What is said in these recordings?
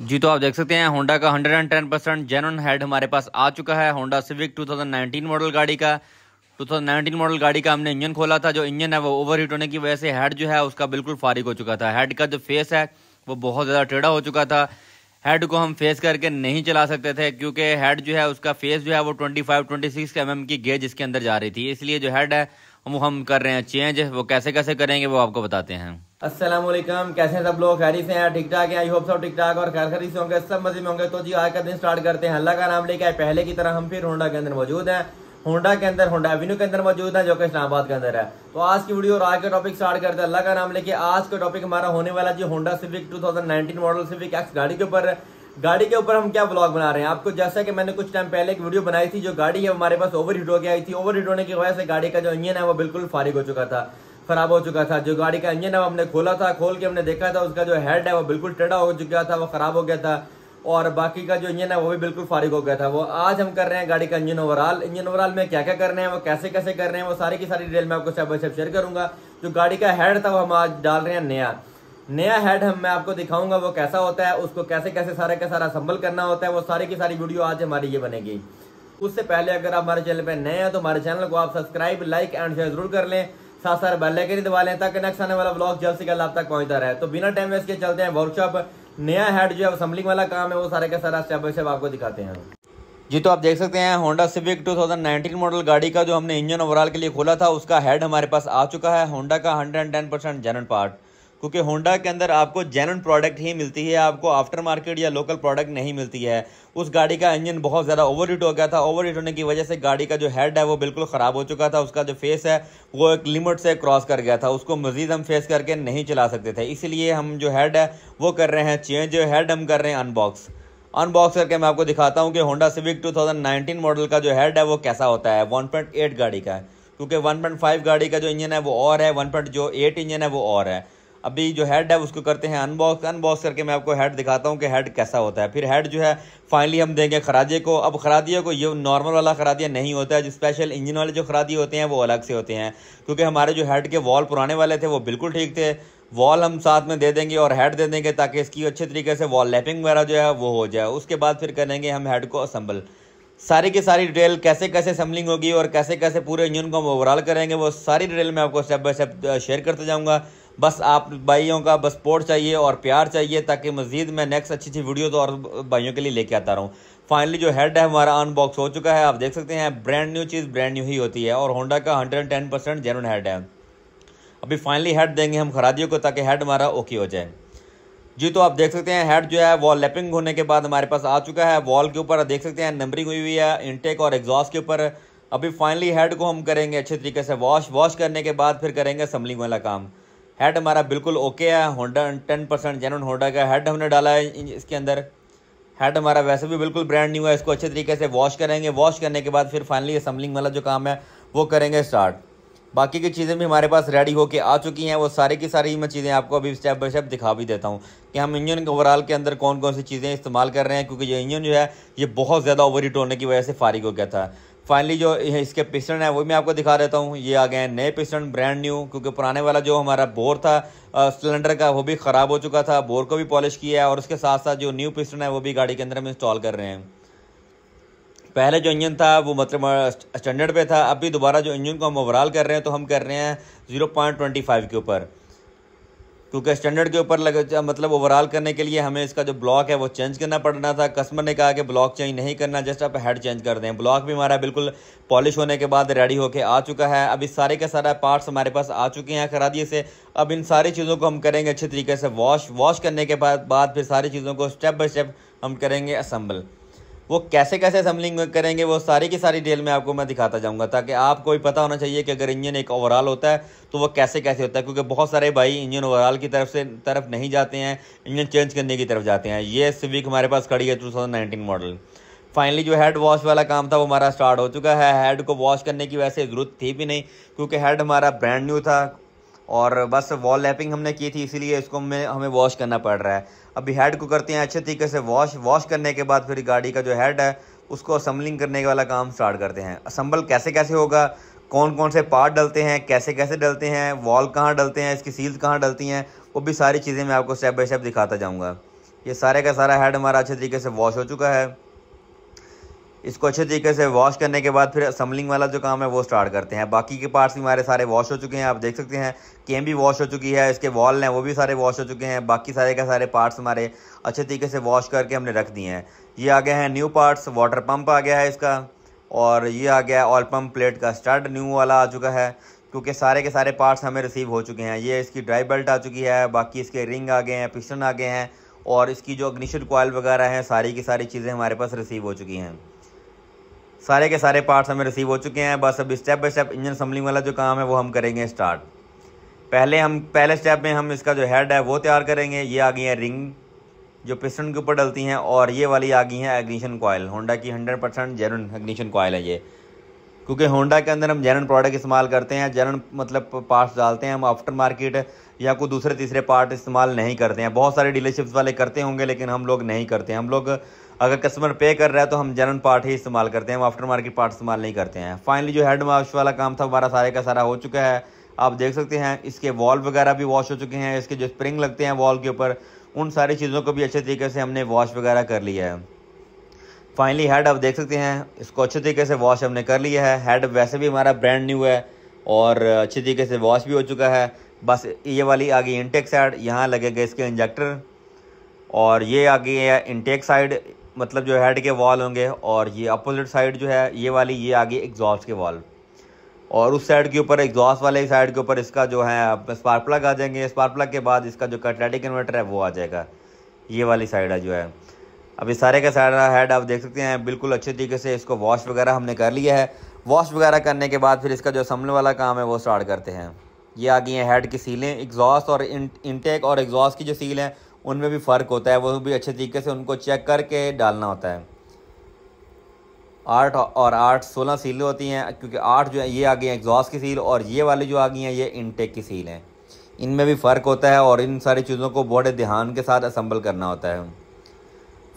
जी तो आप देख सकते हैं होंडा का 110 परसेंट जेनवन हेड हमारे पास आ चुका है होंडा सिविक 2019 मॉडल गाड़ी का 2019 मॉडल गाड़ी का हमने इंजन खोला था जो इंजन है वो ओवर हीट होने की वजह से हेड जो है उसका बिल्कुल फारिग हो चुका था हेड का जो फेस है वो बहुत ज़्यादा टेढ़ा हो चुका था हेड को हम फेस करके नहीं चला सकते थे क्योंकि हेड जो है उसका फेस जो है वो twenty five twenty six M M की गेज इसके अंदर जा रही थी इसलिए जो हेड है वो हम कर रहे हैं चेंज वो कैसे कैसे करेंगे वो आपको बताते हैं असलम कैसे हैं सब लोग खैरी से हैं ठीक ठाक हैं आई होप सब ठीक ठाक और खैर खरी से होंगे सब मजे में होंगे तो जी आज का दिन स्टार्ट करते हैं अल्लाह का नाम लेके आए पहले की तरह हम फिर होंडा के अंदर मौजूद हैं होंडा के अंदर होंडा एवेन्यू के अंदर मौजूद है जो कि इस्लामाबाद के अंदर है तो आज की वीडियो और आज का टॉपिक स्टार्ट करते हैं अल्लाह का नाम लेके आज का टॉपिक हमारा होने वाला जी Honda Civic two model Civic X गाड़ी के ऊपर गाड़ी के ऊपर हम क्या ब्लॉग बना रहे हैं आपको जैसा कि मैंने कुछ टाइम पहले एक वीडियो बनाई थी जो गाड़ी है हमारे पास ओवर हीट हो गई थी ओवर हीट होने की वजह से गाड़ी का जो इंजन है वो बिल्कुल फारिग हो चुका था खराब हो चुका था जो गाड़ी का इंजन है वो हमने खोला था खोल के हमने देखा था उसका जो हेड है वो बिल्कुल टेढ़ा हो चुका था वो खराब हो गया था और बाकी का जो इंजन है वो भी बिल्कुल फारिग हो गया था वो आज हम कर रहे हैं गाड़ी का इंजन ओवरऑल इंजन ओवरऑल में क्या क्या कर रहे हैं वो कैसे कैसे कर रहे हैं वो सारी की सारी डिटेल मैं आपको शेयर करूंगा जो गाड़ी का हेड था वो हम आज डाल रहे हैं नया नया हेड हम मैं आपको दिखाऊंगा वो कैसा होता है उसको कैसे कैसे सारे का सारा संभल करना होता है वो सारी की सारी वीडियो आज हमारी ये बनेगी उससे पहले अगर आप हमारे चैनल पर नए हैं तो हमारे चैनल को आप सब्सक्राइब लाइक एंड शेयर जरूर कर लें साथ साथ बेलाइकन ही दबा लें ताकि नेक्स्ट आने वाला ब्लॉग जल्द से जल्द आप तक पहुंचता रहे तो बिना टाइम वेस्ट के चलते हैं वर्कशॉप नया हेड जो है असम्बलिंग वाला काम है वो सारे का सारा स्टेप बाई स्टेप आपको दिखाते हैं जी तो आप देख सकते हैं होंडा सिविक 2019 मॉडल गाड़ी का जो हमने इंजन ओवरऑल के लिए खोला था उसका हेड हमारे पास आ चुका है होंडा का 110 परसेंट जेनरल पार्ट क्योंकि होंडा के अंदर आपको जेनवन प्रोडक्ट ही मिलती है आपको आफ्टर मार्केट या लोकल प्रोडक्ट नहीं मिलती है उस गाड़ी का इंजन बहुत ज़्यादा ओवर हो गया था ओवर होने की वजह से गाड़ी का जो हेड है वो बिल्कुल ख़राब हो चुका था उसका जो फेस है वो एक लिमिट से क्रॉस कर गया था उसको मज़ीद हम फेस करके नहीं चला सकते थे इसलिए हम जो हेड है वो कर रहे हैं चेंज जो हेड हम कर रहे हैं अनबॉक्स अनबॉक्स करके मैं आपको दिखाता हूँ कि होंडा सिविक टू मॉडल का जो हैड है वो कैसा होता है वन गाड़ी का है क्योंकि 1.5 गाड़ी का जो इंजन है वो और है 1.8 इंजन है वो और है अभी जो हेड है उसको करते हैं अनबॉक्स अनबॉक्स करके मैं आपको हेड दिखाता हूँ कि हेड कैसा होता है फिर हेड जो है फाइनली हम देंगे खराजे को अब खरादिया को ये नॉर्मल वाला खरादिया नहीं होता है जो स्पेशल इंजन वाले जो खरादिए होते हैं वो अलग से होते हैं क्योंकि हमारे जो हेड के वॉल पुराने वाले थे वो बिल्कुल ठीक थे वॉल हम साथ में दे देंगे और हेड दे देंगे ताकि इसकी अच्छे तरीके से वॉल लैपिंग वगैरह जो है वो हो जाए उसके बाद फिर करेंगे हम हेड को असम्बल सारी की सारी डिटेल कैसे कैसे असम्बलिंग होगी और कैसे कैसे पूरे इंजन को हम ओवरऑल करेंगे वो सारी डिटेल मैं आपको स्टेप बाय स्टेप शेयर करते जाऊँगा बस आप भाइयों का बस सपोर्ट चाहिए और प्यार चाहिए ताकि मज़ीद मैं नेक्स्ट अच्छी अच्छी तो और भाइयों के लिए लेके आता रहूँ फाइनली जो हेड है हमारा अनबॉक्स हो चुका है आप देख सकते हैं ब्रांड न्यू चीज़ ब्रांड न्यू ही होती है और होंडा का hundred ten percent genuine head है अभी फाइनली हेड देंगे हम खरादियों को ताकि हेड हमारा ओके हो जाए जी तो आप देख सकते हैं हेड जो है वॉल लैपिंग होने के बाद हमारे पास आ चुका है वॉल के ऊपर देख सकते हैं नंबरिंग हुई हुई है इनटेक और एग्जॉस्ट के ऊपर अभी फाइनली हेड को हम करेंगे अच्छे तरीके से वॉश वॉश करने के बाद फिर करेंगे असम्बलिंग वाला काम हेड हमारा बिल्कुल ओके है Honda ten percent genuine Honda का हेड हमने डाला है इसके अंदर हेड हमारा वैसे भी बिल्कुल ब्रांड न्यू है इसको अच्छे तरीके से वॉश करेंगे वॉश करने के बाद फिर फाइनली असम्बलिंग वाला जो काम है वो करेंगे स्टार्ट बाकी की चीज़ें भी हमारे पास रेडी के आ चुकी हैं वो सारी की सारी मैं चीज़ें आपको अभी स्टेप बाय स्टेप दिखा भी देता हूँ कि हम इंजन के ओवरऑल के अंदर कौन कौन सी चीज़ें इस्तेमाल कर रहे हैं क्योंकि ये इंजन जो है ये बहुत ज़्यादा ओवर हीट होने की वजह से फारिग हो गया था फाइनली जो इसके पिस्टन है वो मैं आपको दिखा देता हूँ ये आ गए हैं नए पिस्टन ब्रांड न्यू क्योंकि पुराने वाला जो हमारा बोर था सिलेंडर का वो भी ख़राब हो चुका था बोर को भी पॉलिश किया है और उसके साथ साथ जो न्यू पिस्टन है वो भी गाड़ी के अंदर हम इंस्टॉल कर रहे हैं पहले जो इंजन था वो मतलब स्टैंडर्ड पे था अभी दोबारा जो इंजन को हम ओवरऑल कर रहे हैं तो हम कर रहे हैं फाइव के ऊपर क्योंकि स्टैंडर्ड के ऊपर लगे मतलब ओवरऑल करने के लिए हमें इसका जो ब्लॉक है वो चेंज करना पड़ना था कस्टमर ने कहा कि ब्लॉक चेंज नहीं करना जस्ट आप हेड चेंज कर दें ब्लॉक भी हमारा बिल्कुल पॉलिश होने के बाद रेडी होके आ चुका है अब इस सारे का सारा पार्ट्स हमारे पास आ चुके हैं खरादी से अब इन सारी चीज़ों को हम करेंगे अच्छे तरीके से वॉश वॉश करने के बाद बाद फिर सारी चीज़ों को स्टेप बाई स्टेप हम करेंगे असम्बल वो कैसे कैसे असम्बलिंग करेंगे वो सारी की सारी डिटेल में आपको मैं दिखाता जाऊंगा ताकि आपको भी पता होना चाहिए कि अगर इंजन एक ओवरऑल होता है तो वो कैसे कैसे होता है क्योंकि बहुत सारे भाई इंजन ओवरऑल की तरफ से तरफ नहीं जाते हैं इंजन चेंज करने की तरफ जाते हैं ये सिविक हमारे पास खड़ी है टू मॉडल फाइनली जो हेड वॉश वाला काम था वो हमारा स्टार्ट हो चुका है हेड को वॉश करने की वैसे ज़रूरत थी भी नहीं क्योंकि हेड हमारा ब्रांड न्यू था और बस वॉल लैपिंग हमने की थी इसीलिए इसको हमें हमें वॉश करना पड़ रहा है अभी हेड को करते हैं अच्छे तरीके से वॉश वॉश करने के बाद फिर गाड़ी का जो हेड है उसको असम्बलिंग करने वाला काम स्टार्ट करते हैं असम्बल कैसे कैसे होगा कौन कौन से पार्ट डलते हैं कैसे कैसे डलते हैं वॉल कहाँ डलते हैं इसकी सील्स कहाँ डलती हैं वो भी सारी चीज़ें मैं आपको स्टेप बाई स्टेप दिखाता जाऊँगा ये सारे का सारा हेड हमारा अच्छे तरीके से वॉश हो चुका है इसको अच्छे तरीके से वॉश करने के बाद फिर असम्बलिंग वाला जो काम है वो स्टार्ट करते हैं बाकी के पार्ट्स भी हमारे सारे वॉश हो चुके हैं आप देख सकते हैं केम भी वॉश हो चुकी है इसके वॉल हैं वो भी सारे वॉश हो चुके हैं बाकी सारे के सारे पार्ट्स हमारे अच्छे तरीके से वॉश करके हमने रख दिए हैं ये आ गया है न्यू पार्ट्स वाटर पम्प आ गया है इसका और ये आ गया है ऑयल पम्प प्लेट का स्टार्ट न्यू वाला आ चुका है क्योंकि सारे के सारे पार्ट्स हमें रिसीव हो चुके हैं ये इसकी ड्राई बेल्ट आ चुकी है बाकी इसके रिंग आ गए हैं पिस्टन आ गए हैं और इसकी जो अग्निशन कॉयल वगैरह हैं सारी की सारी चीज़ें हमारे पास रिसीव हो चुकी हैं सारे के सारे पार्ट्स हमें रिसीव हो चुके हैं बस अब step by step engine assembling वाला जो काम है वो हम करेंगे स्टार्ट पहले हम पहले स्टेप में हम इसका जो हेड है वो तैयार करेंगे ये आ गई है रिंग जो पिस्टन के ऊपर डलती हैं और ये वाली आ गई है एग्निशन कॉयल होंडा की hundred percent genuine ignition coil है ये क्योंकि होंडा के अंदर हम जैन प्रोडक्ट इस्तेमाल करते हैं जैन मतलब पार्ट्स डालते हैं हम आफ्टर मार्केट या कोई दूसरे तीसरे पार्ट इस्तेमाल नहीं करते हैं बहुत सारे डीलरशिप्स वाले करते होंगे लेकिन हम लोग नहीं करते हैं हम लोग अगर कस्टमर पे कर रहा है तो हम जैनन पार्ट ही इस्तेमाल करते हैं हम आफ्टर मार्केट पार्ट इस्तेमाल नहीं करते हैं फाइनली जो हैंड वॉश वाला काम था हमारा सारे का सारा हो चुका है आप देख सकते हैं इसके वॉल वगैरह भी वॉश हो चुके हैं इसके जो स्प्रिंग लगते हैं वॉल के ऊपर उन सारी चीज़ों को भी अच्छे तरीके से हमने वॉश वगैरह कर लिया है फाइनली हेड आप देख सकते हैं इसको अच्छे तरीके से वॉश हमने कर लिया है हेड वैसे भी हमारा ब्रांड न्यू है और अच्छे तरीके से वॉश भी हो चुका है बस ये वाली आ गई इंटेक साइड यहाँ लगेगा इसके इंजेक्टर और ये आ गई है इंटेक साइड मतलब जो हेड के वॉल होंगे और ये अपोजिट साइड जो है ये वाली ये आ गई एग्जॉस्ट के वॉल और उस साइड के ऊपर एग्जॉस्ट वाले साइड के ऊपर इसका जो है स्पार्क प्लग आ जाएंगे स्पार्क प्लग के बाद इसका जो कटलेटिक इन्वर्टर है वो आ जाएगा ये वाली साइड है जो है अब सारे का सारा हेड आप देख सकते हैं बिल्कुल अच्छे तरीके से इसको वॉश वगैरह हमने कर लिया है वॉश वगैरह करने के बाद फिर इसका जो असम्बल वाला काम है वो स्टार्ट करते हैं ये आ गई हैं हेड की सीलें एग्जॉस्ट और इनटेक और एग्जॉस्ट की जो सील हैं उनमें भी फ़र्क होता है वो भी अच्छे तरीके से उनको चेक करके डालना होता है आठ और आठ सोलह सीलें होती हैं क्योंकि आठ जो है ये आ गई हैं एग्जॉस्ट की सील और ये वाली जो आ गई हैं ये इनटेक की सील हैं इनमें भी फ़र्क होता है और इन सारी चीज़ों को बड़े ध्यान के साथ असम्बल करना होता है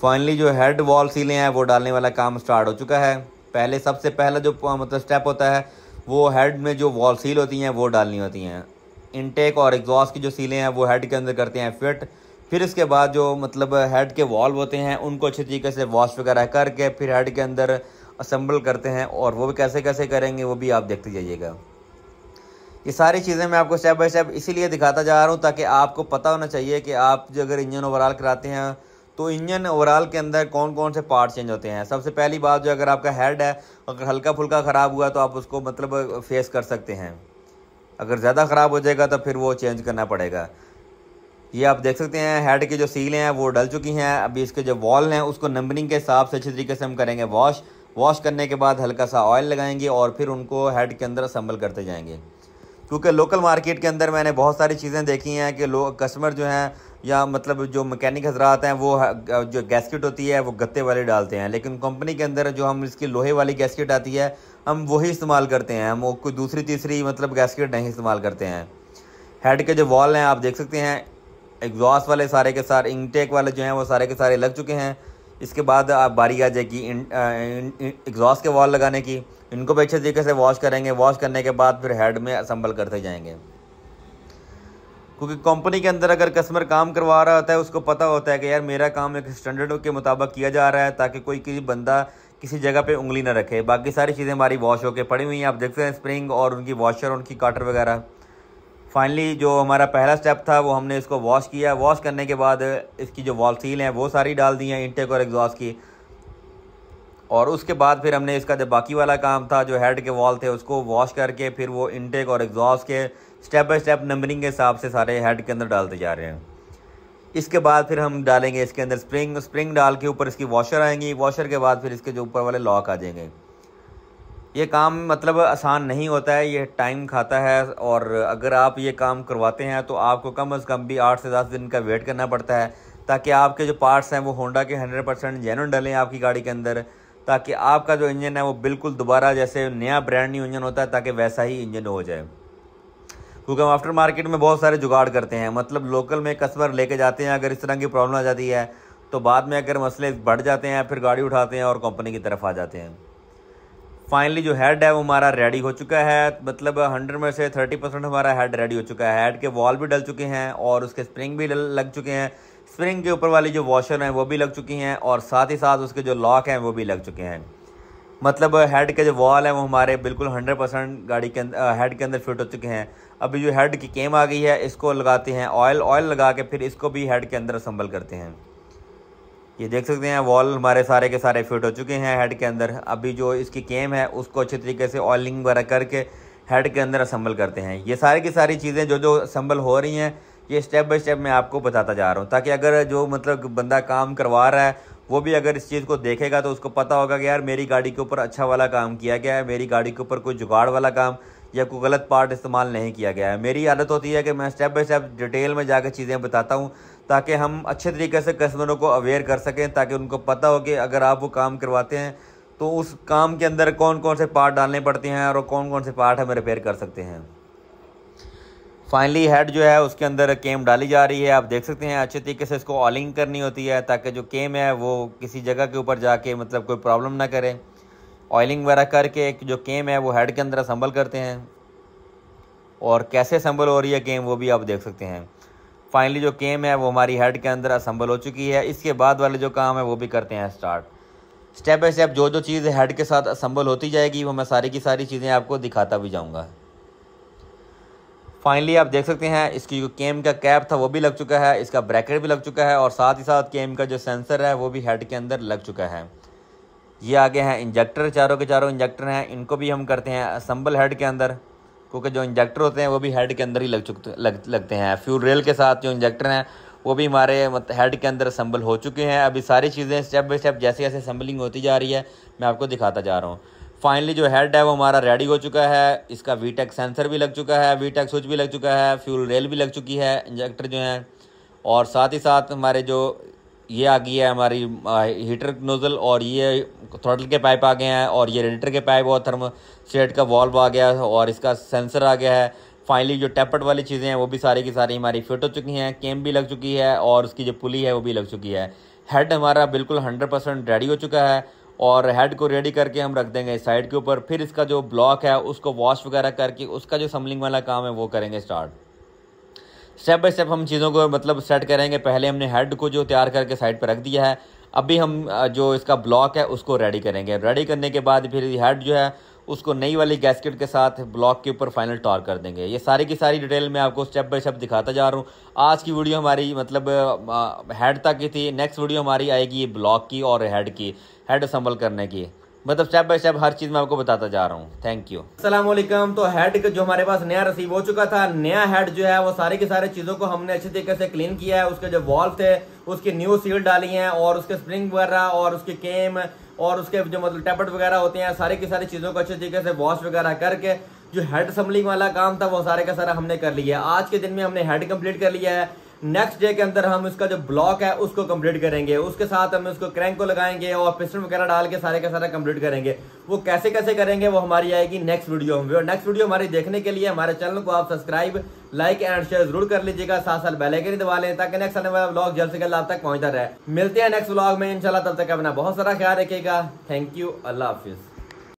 फाइनली जो हेड वॉल सीलें हैं वो डालने वाला काम स्टार्ट हो चुका है पहले सबसे पहला जो मतलब स्टेप होता है वो हेड में जो वॉल सील होती हैं वो डालनी होती हैं इनटेक और एग्जॉस्ट की जो सीलें हैं वो हेड के अंदर करते हैं फिट फिर इसके बाद जो मतलब हेड के वॉल्व होते हैं उनको अच्छे तरीके से वॉश वगैरह करके फिर हेड के अंदर असम्बल करते हैं और वो भी कैसे कैसे करेंगे वो भी आप देखते जाइएगा ये सारी चीज़ें मैं आपको स्टेप बाय स्टेप इसीलिए दिखाता जा रहा हूँ ताकि आपको पता होना चाहिए कि आप जो अगर इंजन ओवरऑल कराते हैं तो इंजन ओवरऑल के अंदर कौन कौन से पार्ट चेंज होते हैं सबसे पहली बात जो अगर आपका हेड है अगर हल्का फुल्का ख़राब हुआ तो आप उसको मतलब फेस कर सकते हैं अगर ज़्यादा ख़राब हो जाएगा तो फिर वो चेंज करना पड़ेगा ये आप देख सकते हैं हेड की जो सीलें हैं वो डल चुकी हैं अभी इसके जो वॉल हैं उसको नंबरिंग के हिसाब से अच्छी तरीके से हम करेंगे वॉश वॉश करने के बाद हल्का सा ऑयल लगाएंगे और फिर उनको हेड के अंदर असम्बल करते जाएंगे क्योंकि लोकल मार्केट के अंदर मैंने बहुत सारी चीज़ें देखी हैं कि लोग कस्टमर जो हैं या मतलब जो मैकेनिक हजरात हैं वो जो गैसकेट होती है वो गत्ते वाले डालते हैं लेकिन कंपनी के अंदर जो हम इसकी लोहे वाली गैसकेट आती है हम वही इस्तेमाल करते हैं हम वो कोई दूसरी तीसरी मतलब गैसकेट नहीं इस्तेमाल करते हैं हेड के जो वॉल हैं आप देख सकते हैं एग्जॉस्ट वाले सारे के सारे इनटेक वाले जो हैं वो सारे के सारे लग चुके हैं इसके बाद आप बारी आ जाएगी एग्जॉस्ट के वॉल लगाने की इनको भी अच्छे तरीके से वॉश करेंगे वॉश करने के बाद फिर हेड में असम्बल करते जाएंगे क्योंकि कंपनी के अंदर अगर कस्टमर काम करवा रहा होता है उसको पता होता है कि यार मेरा काम एक स्टैंडर्ड के मुताबिक किया जा रहा है ताकि कोई किसी बंदा किसी जगह पे उंगली ना रखे बाकी सारी चीज़ें हमारी वॉश होकर पड़ी हुई हैं आप देखते हैं स्प्रिंग और उनकी वॉशर उनकी काटर वगैरह फाइनली जो हमारा पहला स्टेप था वो हमने इसको वॉश किया वॉश करने के बाद इसकी जो वॉल सील हैं वो सारी डाल दी हैं इंटेक और एग्जॉस्ट की और उसके बाद फिर हमने इसका जो बाकी वाला काम था जो हेड के वॉल थे उसको वॉश करके फिर वो इंटेक और एग्जॉस के स्टेप बाय स्टेप नंबरिंग के हिसाब से सारे हेड के अंदर डालते जा रहे हैं इसके बाद फिर हम डालेंगे इसके अंदर स्प्रिंग स्प्रिंग डाल के ऊपर इसकी वॉशर आएंगी वॉशर के बाद फिर इसके जो ऊपर वाले लॉक आ जाएंगे ये काम मतलब आसान नहीं होता है ये टाइम खाता है और अगर आप ये काम करवाते हैं तो आपको कम अज़ कम भी आठ से दस दिन का वेट करना पड़ता है ताकि आपके जो पार्ट्स हैं वो होंडा के हंड्रेड परसेंट जेनुअन डलें आपकी गाड़ी के अंदर ताकि आपका जो इंजन है वो बिल्कुल दोबारा जैसे नया ब्रांड न्यू इंजन होता है ताकि वैसा ही इंजन हो जाए क्योंकि हम आफ्टर मार्केट में बहुत सारे जुगाड़ करते हैं मतलब लोकल में कस्टमर लेके जाते हैं अगर इस तरह की प्रॉब्लम आ जाती है तो बाद में अगर मसले बढ़ जाते हैं फिर गाड़ी उठाते हैं और कंपनी की तरफ आ जाते हैं फाइनली जो हेड है वो हमारा रेडी हो चुका है मतलब हंड्रेड में से थर्टी परसेंट हमारा हेड रेडी हो चुका है हेड के वॉल भी डल चुके हैं और उसके स्प्रिंग भी लग चुके हैं स्प्रिंग के ऊपर वाली जो वॉशर हैं वो भी लग चुकी हैं और साथ ही साथ उसके जो लॉक हैं वो भी लग चुके हैं मतलब हेड के जो वॉल हैं वो हमारे बिल्कुल हंड्रेड परसेंट गाड़ी के हेड के अंदर फिट हो चुके हैं अभी जो हेड की केम आ गई है इसको लगाते हैं ऑयल ऑयल लगा के फिर इसको भी हेड के अंदर असम्बल करते हैं ये देख सकते हैं वॉल हमारे सारे के सारे फिट हो चुके हैं हेड के अंदर अभी जो इसकी केम है उसको अच्छे तरीके से ऑयलिंग वगैरह करके हेड के अंदर असम्बल करते हैं ये सारे की सारी चीज़ें जो जो असम्बल हो रही हैं ये स्टेप बाय स्टेप मैं आपको बताता जा रहा हूँ ताकि अगर जो मतलब बंदा काम करवा रहा है वो भी अगर इस चीज़ को देखेगा तो उसको पता होगा कि यार मेरी गाड़ी के ऊपर अच्छा वाला काम किया गया है मेरी गाड़ी के ऊपर कोई जुगाड़ वाला काम या कोई गलत पार्ट इस्तेमाल नहीं किया गया है मेरी आदत होती है कि मैं स्टेप बाय स्टेप डिटेल में जाकर चीज़ें बताता हूँ ताकि हम अच्छे तरीके से कस्टमरों को अवेयर कर सकें ताकि उनको पता हो कि अगर आप वो काम करवाते हैं तो उस काम के अंदर कौन कौन से पार्ट डालने पड़ते हैं और कौन कौन से पार्ट हमें रिपेयर कर सकते हैं फाइनली हेड जो है उसके अंदर केम डाली जा रही है आप देख सकते हैं अच्छे तरीके से इसको ऑलिंग करनी होती है ताकि जो केम है वो किसी जगह के ऊपर जाके मतलब कोई प्रॉब्लम ना करें ऑयलिंग वगैरह करके एक जो केम है वो हेड के अंदर असम्बल करते हैं और कैसे असम्बल हो रही है केम वो भी आप देख सकते हैं फाइनली जो केम है वो हमारी हेड के अंदर असम्बल हो चुकी है इसके बाद वाले जो काम है वो भी करते हैं स्टार्ट स्टेप बाई स्टेप जो जो चीज़ हेड के साथ असम्बल होती जाएगी वो मैं सारी की सारी चीज़ें आपको दिखाता भी जाऊँगा फाइनली आप देख सकते हैं इसकी जो केम का कैप था वो भी लग चुका है इसका ब्रैकेट भी लग चुका है और साथ ही साथ केम का जो सेंसर है वो भी हेड के अंदर लग चुका है ये आगे हैं इंजेक्टर चारों के चारों इंजेक्टर हैं इनको भी हम करते हैं असम्बल हेड के अंदर क्योंकि जो इंजेक्टर होते हैं वो भी हेड के अंदर ही लग चुके लग लगते हैं फ्यूल रेल के साथ जो इंजेक्टर हैं वो भी हमारे मतलब हेड के अंदर असम्बल हो चुके हैं अभी सारी चीज़ें स्टेप बाई स्टेप जैसे जैसे असम्बलिंग होती जा रही है मैं आपको दिखाता जा रहा हूँ फाइनली जो हेड है वो हमारा रेडी हो चुका है इसका वीटेक सेंसर भी लग चुका है वीटेक स्विच भी लग चुका है फ्यूल रेल भी लग चुकी है इंजेक्टर जो हैं और साथ ही साथ हमारे जो ये आ गई है हमारी हीटर नोज़ल और ये थ्रोटल के पाइप आ गए हैं और ये रेडिटर के पाइप और सेट का वॉल्व आ गया है और इसका सेंसर आ गया है फाइनली जो टैपट वाली चीज़ें हैं वो भी सारी की सारी हमारी फिट हो चुकी हैं केम भी लग चुकी है और उसकी जो पुली है वो भी लग चुकी है हेड हमारा बिल्कुल हंड्रेड परसेंट रेडी हो चुका है और हेड को रेडी करके हम रख देंगे साइड के ऊपर फिर इसका जो ब्लॉक है उसको वॉश वगैरह करके उसका जो समलिंग वाला काम है वो करेंगे स्टार्ट स्टेप बाय स्टेप हम चीज़ों को मतलब सेट करेंगे पहले हमने हेड को जो तैयार करके साइड पर रख दिया है अभी हम जो इसका ब्लॉक है उसको रेडी करेंगे रेडी करने के बाद फिर हेड जो है उसको नई वाली गैसकेट के साथ ब्लॉक के ऊपर फाइनल टॉर कर देंगे ये सारी की सारी डिटेल मैं आपको स्टेप बाय स्टेप दिखाता जा रहा हूँ आज की वीडियो हमारी मतलब हेड तक की थी नेक्स्ट वीडियो हमारी आएगी ब्लॉक की और हेड की हेड असम्बल करने की मतलब स्टेप बाय स्टेप हर चीज़ मैं आपको बताता जा रहा हूँ थैंक यू असलम तो हेड जो हमारे पास नया रसीव हो चुका था नया हेड जो है वो सारे की सारे चीज़ों को हमने अच्छे तरीके से क्लीन किया है उसके जो वॉल्व थे उसकी न्यू सील डाली है और उसके स्प्रिंग वगैरह और उसके केम और उसके जो मतलब टेपट वगैरह होते हैं सारे की सारी चीज़ों को अच्छे तरीके से वॉश वगैरह करके जो हेड असम्बलिंग वाला काम था वो सारे का सारा हमने कर लिया है आज के दिन में हमने हेड कंप्लीट कर लिया है नेक्स्ट डे के अंदर हम इसका जो ब्लॉक है उसको कंप्लीट करेंगे उसके साथ हम उसको क्रैंक को लगाएंगे और पिस्टन वगैरह डाल के सारे का सारा कंप्लीट करेंगे वो कैसे कैसे करेंगे वो हमारी आएगी नेक्स्ट वीडियो में और नेक्स्ट वीडियो हमारी देखने के लिए हमारे चैनल को आप सब्सक्राइब लाइक एंड शेयर जरूर कर लीजिएगा साथ साथ बेलाइकन दबा लें ताकि नेक्स्ट आने वाला ब्लॉग जल्द से जल्द आप तक पहुंचता रहे मिलते हैं नेक्स्ट ब्लॉग में इनशाला तब तक अपना बहुत सारा ख्याल रखेगा थैंक यू अल्लाह हाफिज़